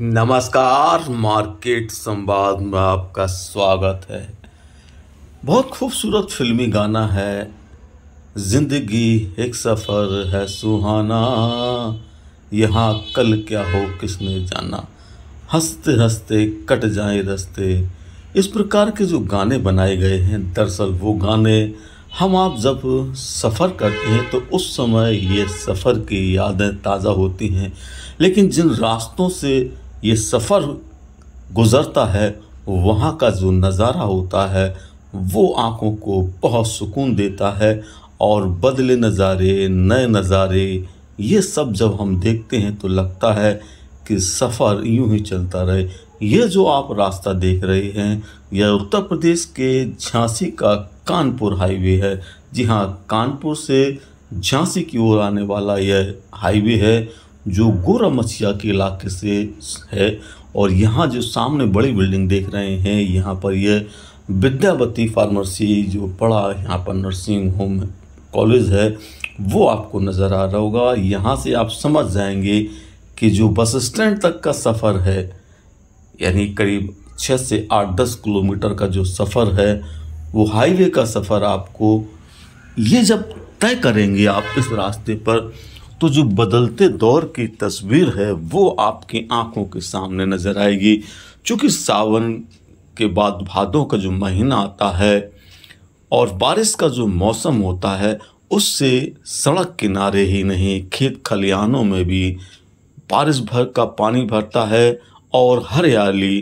नमस्कार मार्केट संवाद में आपका स्वागत है बहुत खूबसूरत फिल्मी गाना है जिंदगी एक सफ़र है सुहाना यहाँ कल क्या हो किसने जाना हंसते हंसते कट जाए रस्ते इस प्रकार के जो गाने बनाए गए हैं दरअसल वो गाने हम आप जब सफ़र करते हैं तो उस समय ये सफ़र की यादें ताज़ा होती हैं लेकिन जिन रास्तों से ये सफ़र गुज़रता है वहाँ का जो नज़ारा होता है वो आँखों को बहुत सुकून देता है और बदले नज़ारे नए नज़ारे ये सब जब हम देखते हैं तो लगता है कि सफ़र यूं ही चलता रहे ये जो आप रास्ता देख रहे हैं यह उत्तर प्रदेश के झांसी का कानपुर हाईवे है जी हाँ कानपुर से झांसी की ओर आने वाला यह हाईवे है जो गोरा मछिया के इलाके से है और यहाँ जो सामने बड़ी बिल्डिंग देख रहे हैं यहाँ पर यह विद्यावती फार्मेसी जो पड़ा यहाँ पर नर्सिंग होम कॉलेज है वो आपको नज़र आ रहा होगा यहाँ से आप समझ जाएंगे कि जो बस स्टैंड तक का सफ़र है यानी करीब छः से आठ दस किलोमीटर का जो सफ़र है वो हाईवे का सफ़र आपको ये जब तय करेंगे आप इस रास्ते पर तो जो बदलते दौर की तस्वीर है वो आपकी आंखों के सामने नज़र आएगी चूँकि सावन के बाद भादों का जो महीना आता है और बारिश का जो मौसम होता है उससे सड़क किनारे ही नहीं खेत खलिहानों में भी बारिश भर का पानी भरता है और हरियाली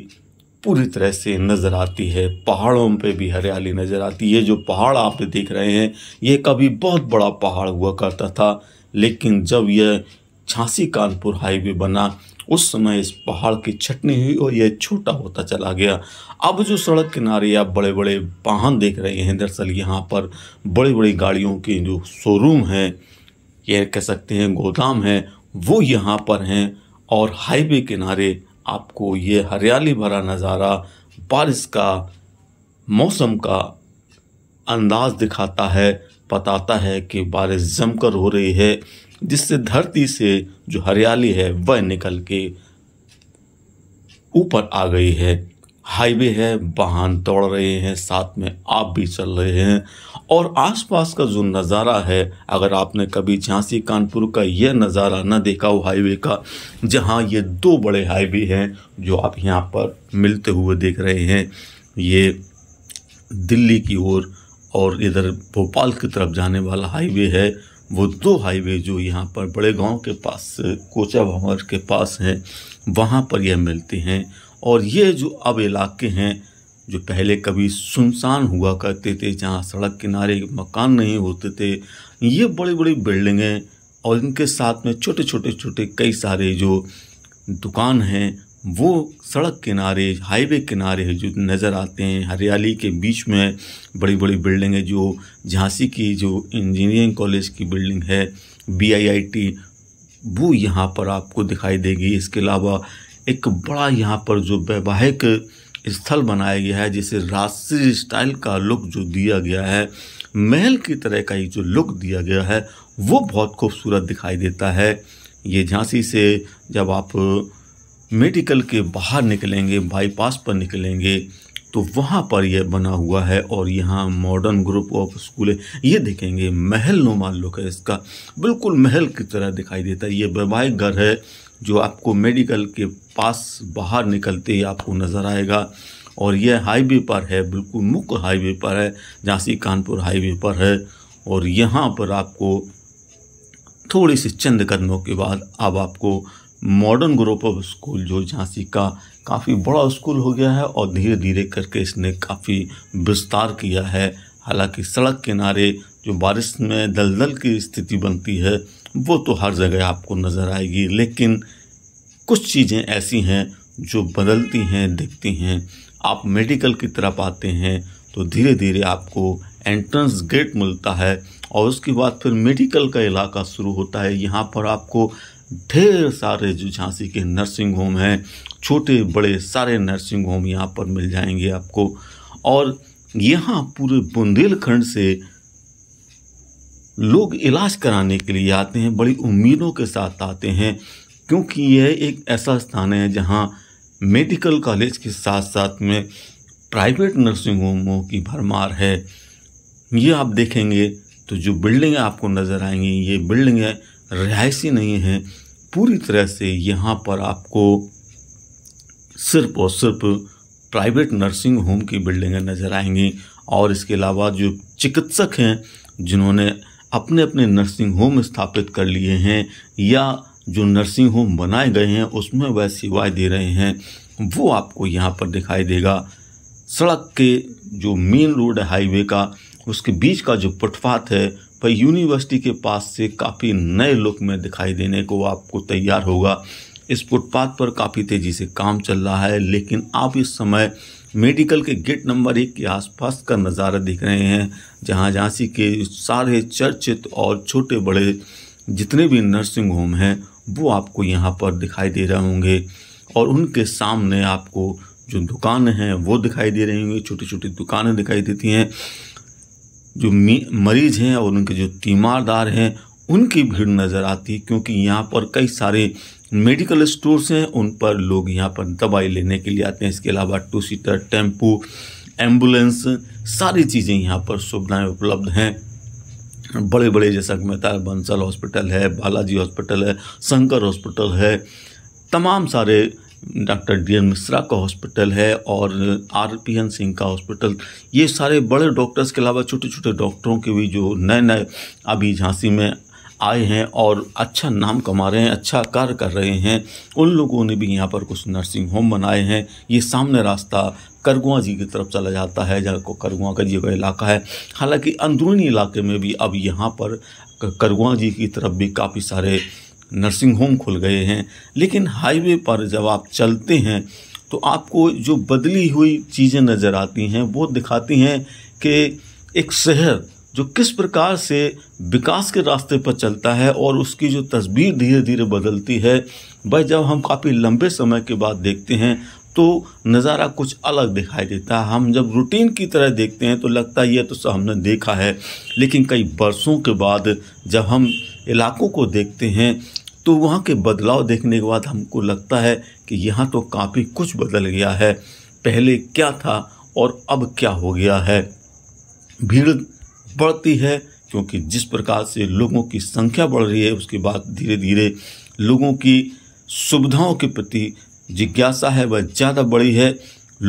पूरी तरह से नज़र आती है पहाड़ों पे भी हरियाली नज़र आती है जो पहाड़ आप देख रहे हैं ये कभी बहुत बड़ा पहाड़ हुआ करता था लेकिन जब यह झांसी कानपुर हाईवे बना उस समय इस पहाड़ की छटनी हुई और यह छोटा होता चला गया अब जो सड़क किनारे आप बड़े बड़े वाहन देख रहे हैं दरअसल यहाँ पर बड़ी बड़ी गाड़ियों के जो शोरूम हैं यह कह सकते हैं गोदाम हैं वो यहाँ पर हैं और हाईवे किनारे आपको ये हरियाली भरा नज़ारा बारिश का मौसम का अंदाज दिखाता है बताता है कि बारिश जमकर हो रही है जिससे धरती से जो हरियाली है वह निकल के ऊपर आ गई है हाईवे है वाहन दौड़ रहे हैं साथ में आप भी चल रहे हैं और आसपास का जो नज़ारा है अगर आपने कभी झांसी कानपुर का यह नज़ारा न देखा हो हाईवे का जहां ये दो बड़े हाईवे हैं जो आप यहां पर मिलते हुए देख रहे हैं ये दिल्ली की ओर और इधर भोपाल की तरफ जाने वाला हाईवे है वो दो हाईवे जो यहाँ पर बड़े गांव के पास कोचा भंवर के पास हैं वहाँ पर यह मिलते हैं और ये जो अब इलाके हैं जो पहले कभी सुनसान हुआ करते थे जहाँ सड़क किनारे मकान नहीं होते थे ये बड़ी बड़ी बिल्डिंगें और इनके साथ में छोटे छोटे छोटे कई सारे जो दुकान हैं वो सड़क किनारे हाईवे किनारे जो नज़र आते हैं हरियाली के बीच में बड़ी बड़ी बिल्डिंग है जो झांसी की जो इंजीनियरिंग कॉलेज की बिल्डिंग है बीआईआईटी वो यहाँ पर आपको दिखाई देगी इसके अलावा एक बड़ा यहाँ पर जो वैवाहिक स्थल बनाया गया है जिसे राष्ट्रीय स्टाइल का लुक जो दिया गया है महल की तरह का ये जो लुक दिया गया है वो बहुत खूबसूरत दिखाई देता है ये झांसी से जब आप मेडिकल के बाहर निकलेंगे बाईपास पर निकलेंगे तो वहाँ पर यह बना हुआ है और यहाँ मॉडर्न ग्रुप ऑफ स्कूल है ये देखेंगे महल नुमा लुक है इसका बिल्कुल महल की तरह दिखाई देता है ये वैवाहिक घर है जो आपको मेडिकल के पास बाहर निकलते ही आपको नज़र आएगा और यह हाईवे पर है बिल्कुल मुख्य हाईवे पर है झांसी कानपुर हाईवे पर है और यहाँ पर आपको थोड़ी सी चंद कदमों के बाद अब आपको मॉडर्न ग्रुप ऑफ स्कूल जो झांसी का काफ़ी बड़ा स्कूल हो गया है और धीरे धीरे करके इसने काफ़ी विस्तार किया है हालांकि सड़क किनारे जो बारिश में दलदल की स्थिति बनती है वो तो हर जगह आपको नज़र आएगी लेकिन कुछ चीज़ें ऐसी हैं जो बदलती हैं दिखती हैं आप मेडिकल की तरफ आते हैं तो धीरे धीरे आपको एंट्रेंस गेट मिलता है और उसके बाद फिर मेडिकल का इलाका शुरू होता है यहाँ पर आपको ढेर सारे जो झांसी के नर्सिंग होम हैं छोटे बड़े सारे नर्सिंग होम यहाँ पर मिल जाएंगे आपको और यहाँ पूरे बुंदेलखंड से लोग इलाज कराने के लिए आते हैं बड़ी उम्मीदों के साथ आते हैं क्योंकि यह एक ऐसा स्थान है जहाँ मेडिकल कॉलेज के साथ साथ में प्राइवेट नर्सिंग होमों की भरमार है ये आप देखेंगे तो जो बिल्डिंग आपको नज़र आएंगी ये बिल्डिंगें रिहायशी नहीं हैं पूरी तरह से यहाँ पर आपको सिर्फ और सिर्फ प्राइवेट नर्सिंग होम की बिल्डिंगें नज़र आएंगी और इसके अलावा जो चिकित्सक हैं जिन्होंने अपने अपने नर्सिंग होम स्थापित कर लिए हैं या जो नर्सिंग होम बनाए गए हैं उसमें वह सेवाएँ दे रहे हैं वो आपको यहाँ पर दिखाई देगा सड़क के जो मेन रोड है हाईवे का उसके बीच का जो फुटपाथ है भाई यूनिवर्सिटी के पास से काफ़ी नए लुक में दिखाई देने को आपको तैयार होगा इस फुटपाथ पर काफ़ी तेज़ी से काम चल रहा है लेकिन आप इस समय मेडिकल के गेट नंबर एक के आसपास का नज़ारा देख रहे हैं जहां झांसी के सारे चर्चित और छोटे बड़े जितने भी नर्सिंग होम हैं वो आपको यहां पर दिखाई दे रहे होंगे और उनके सामने आपको जो दुकान हैं वो दिखाई दे रही होंगी छोटी छोटी दुकानें दिखाई देती हैं जो मरीज हैं और उनके जो तीमारदार हैं उनकी भीड़ नज़र आती है क्योंकि यहाँ पर कई सारे मेडिकल स्टोर्स हैं उन पर लोग यहाँ पर दवाई लेने के लिए आते हैं इसके अलावा टू सीटर टेम्पू एम्बुलेंस सारी चीज़ें यहाँ पर सुविधाएं उपलब्ध हैं बड़े बड़े जैसा कि मेहता बंसल हॉस्पिटल है बालाजी हॉस्पिटल है शंकर हॉस्पिटल है तमाम सारे डॉक्टर डी एन मिश्रा का हॉस्पिटल है और आर पी एन सिंह का हॉस्पिटल ये सारे बड़े डॉक्टर्स के अलावा छोटे छोटे डॉक्टरों के भी जो नए नए अभी झांसी में आए हैं और अच्छा नाम कमा रहे हैं अच्छा कार्य कर रहे हैं उन लोगों ने भी यहाँ पर कुछ नर्सिंग होम बनाए हैं ये सामने रास्ता करगुआ जी की तरफ चला जाता है जहाँ को करगुआ का जी का इलाका है हालांकि अंदरूनी इलाके में भी अब यहाँ पर करगुआ जी की तरफ भी काफ़ी सारे नर्सिंग होम खुल गए हैं लेकिन हाईवे पर जब आप चलते हैं तो आपको जो बदली हुई चीज़ें नज़र आती हैं वो दिखाती हैं कि एक शहर जो किस प्रकार से विकास के रास्ते पर चलता है और उसकी जो तस्वीर धीरे धीरे बदलती है वह जब हम काफ़ी लंबे समय के बाद देखते हैं तो नज़ारा कुछ अलग दिखाई देता है हम जब रूटीन की तरह देखते हैं तो लगता है ये तो सब हमने देखा है लेकिन कई वर्षों के बाद जब हम इलाकों को देखते हैं तो वहाँ के बदलाव देखने के बाद हमको लगता है कि यहाँ तो काफ़ी कुछ बदल गया है पहले क्या था और अब क्या हो गया है भीड़ बढ़ती है क्योंकि जिस प्रकार से लोगों की संख्या बढ़ रही है उसके बाद धीरे धीरे लोगों की सुविधाओं के प्रति जिज्ञासा है वह ज़्यादा बढ़ी है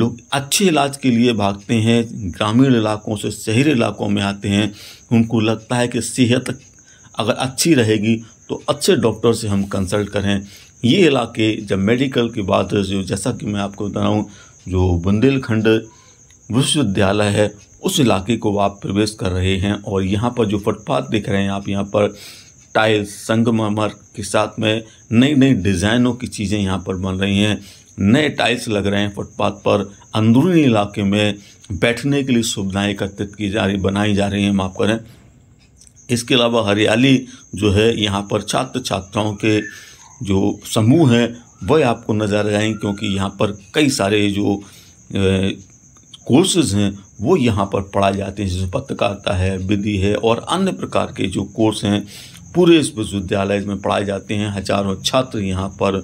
लोग अच्छे इलाज के लिए भागते हैं ग्रामीण इलाकों से शहरी इलाकों में आते हैं उनको लगता है कि सेहत अगर अच्छी रहेगी तो अच्छे डॉक्टर से हम कंसल्ट करें ये इलाके जब मेडिकल की बात है जो जैसा कि मैं आपको बता रहा हूँ जो बुंदेलखंड विश्वविद्यालय है उस इलाके को आप प्रवेश कर रहे हैं और यहाँ पर जो फुटपाथ देख रहे हैं आप यहाँ पर टाइल्स संगमरमर के साथ में नई नई डिज़ाइनों की चीज़ें यहाँ पर बन रही हैं नए टाइल्स लग रहे हैं फुटपाथ पर अंदरूनी इलाके में बैठने के लिए सुविधाएं एकत्रित की जा रही बनाई जा रही हैं माफ़ करें इसके अलावा हरियाली जो है यहाँ पर छात्र छात्राओं के जो समूह हैं वह आपको नज़र आएँ क्योंकि यहाँ पर कई सारे जो कोर्सेज हैं वो यहाँ पर पढ़ाए जाते हैं जैसे पत्रकारिता है विधि है और अन्य प्रकार के जो कोर्स हैं पूरे इस विश्वविद्यालय में पढ़ाए जाते हैं हजारों छात्र यहाँ पर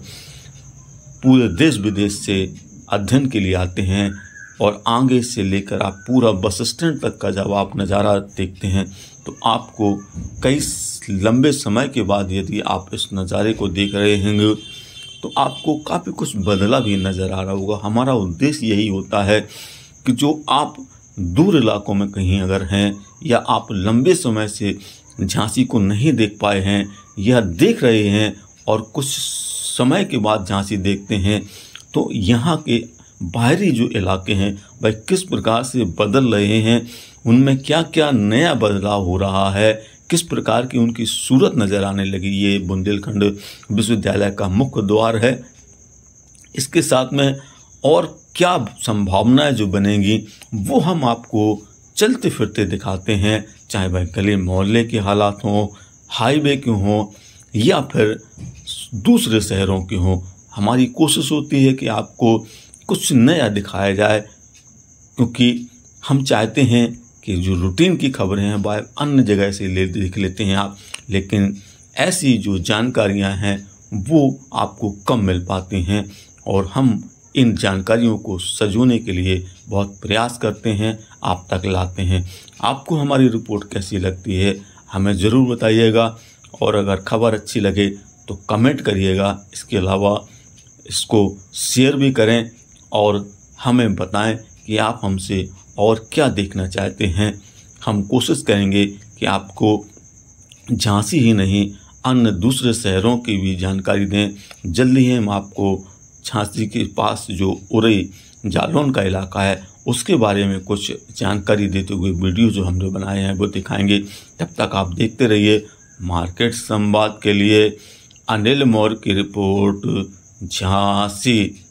पूरे देश विदेश से अध्ययन के लिए आते हैं और आगे से लेकर आप पूरा बस स्टैंड तक का जब आप नज़ारा देखते हैं तो आपको कई लंबे समय के बाद यदि आप इस नज़ारे को देख रहे होंगे तो आपको काफ़ी कुछ बदला भी नज़र आ रहा होगा हमारा उद्देश्य यही होता है कि जो आप दूर इलाकों में कहीं अगर हैं या आप लंबे समय से झांसी को नहीं देख पाए हैं या देख रहे हैं और कुछ समय के बाद झांसी देखते हैं तो यहाँ के बाहरी जो इलाके हैं वह किस प्रकार से बदल रहे हैं उनमें क्या क्या नया बदलाव हो रहा है किस प्रकार की उनकी सूरत नज़र आने लगी ये बुंदेलखंड विश्वविद्यालय का मुख्य द्वार है इसके साथ में और क्या संभावनाएं जो बनेंगी वो हम आपको चलते फिरते दिखाते हैं चाहे वह गले मोहल्ले के हालात हों हाईवे के हों या फिर दूसरे शहरों के हों हमारी कोशिश होती है कि आपको कुछ नया दिखाया जाए क्योंकि हम चाहते हैं कि जो रूटीन की खबरें हैं वह अन्य जगह से ले देख लेते हैं आप लेकिन ऐसी जो जानकारियां हैं वो आपको कम मिल पाती हैं और हम इन जानकारियों को सजोने के लिए बहुत प्रयास करते हैं आप तक लाते हैं आपको हमारी रिपोर्ट कैसी लगती है हमें ज़रूर बताइएगा और अगर खबर अच्छी लगे तो कमेंट करिएगा इसके अलावा इसको शेयर भी करें और हमें बताएं कि आप हमसे और क्या देखना चाहते हैं हम कोशिश करेंगे कि आपको झांसी ही नहीं अन्य दूसरे शहरों की भी जानकारी दें जल्दी ही हम आपको झांसी के पास जो उरई जालौन का इलाका है उसके बारे में कुछ जानकारी देते हुए वीडियो जो हमने बनाए हैं वो दिखाएंगे तब तक आप देखते रहिए मार्केट संवाद के लिए अनिल मौर्य की रिपोर्ट झांसी